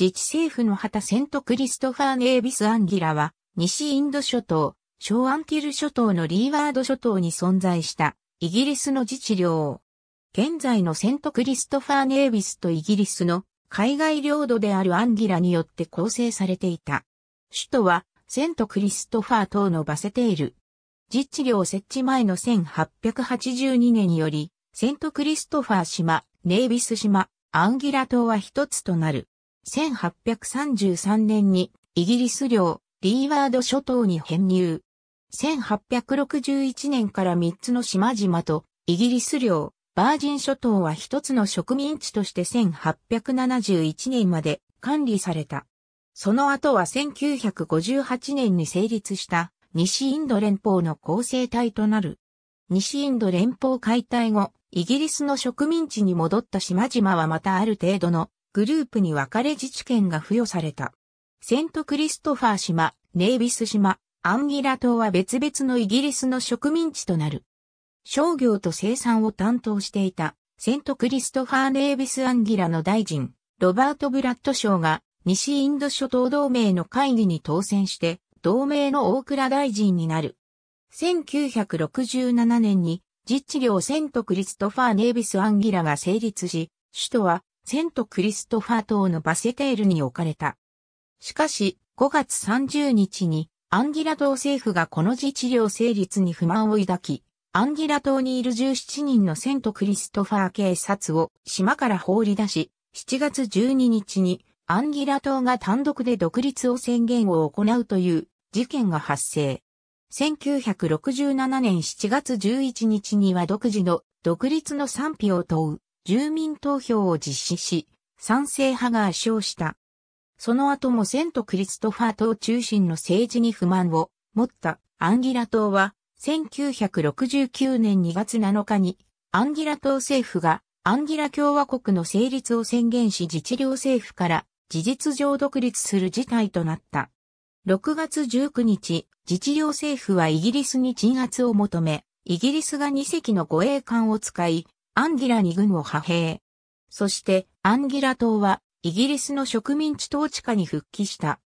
自治政府の旗セントクリストファー・ネービス・アンギラは、西インド諸島、小アンティル諸島のリーワード諸島に存在したイギリスの自治領。現在のセントクリストファー・ネービスとイギリスの海外領土であるアンギラによって構成されていた。首都はセントクリストファー島のバセテール。自治領設置前の1882年により、セントクリストファー島、ネービス島、アンギラ島は一つとなる。1833年にイギリス領リーワード諸島に編入。1861年から3つの島々とイギリス領バージン諸島は一つの植民地として1871年まで管理された。その後は1958年に成立した西インド連邦の構成体となる。西インド連邦解体後、イギリスの植民地に戻った島々はまたある程度のグループに分かれ自治権が付与された。セントクリストファー島、ネイビス島、アンギラ島は別々のイギリスの植民地となる。商業と生産を担当していた、セントクリストファー・ネイビス・アンギラの大臣、ロバート・ブラッド省が、西インド諸島同盟の会議に当選して、同盟の大倉大臣になる。1967年に、実地領セントクリストファー・ネイビス・アンギラが成立し、首都はセントクリストファー島のバセテールに置かれた。しかし、5月30日にアンギラ島政府がこの自治領成立に不満を抱き、アンギラ島にいる17人のセントクリストファー警察を島から放り出し、7月12日にアンギラ島が単独で独立を宣言を行うという事件が発生。1967年7月11日には独自の独立の賛否を問う住民投票を実施し、賛成派が圧勝した。その後もセントクリストファー党中心の政治に不満を持ったアンギラ党は1969年2月7日にアンギラ党政府がアンギラ共和国の成立を宣言し自治領政府から事実上独立する事態となった。6月19日、自治領政府はイギリスに鎮圧を求め、イギリスが2隻の護衛艦を使い、アンギラに軍を派兵。そして、アンギラ島は、イギリスの植民地統治下に復帰した。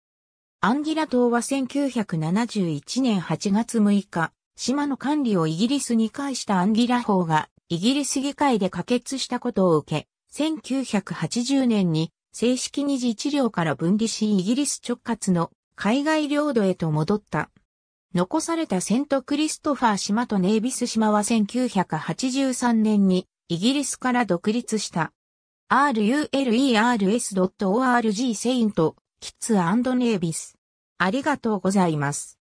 アンギラ島は1971年8月6日、島の管理をイギリスに返したアンギラ法が、イギリス議会で可決したことを受け、1980年に正式に自治領から分離しイギリス直轄の海外領土へと戻った。残されたセントクリストファー島とネイビス島は1983年にイギリスから独立した。rulers.org セイント、キッズネイビス。ありがとうございます。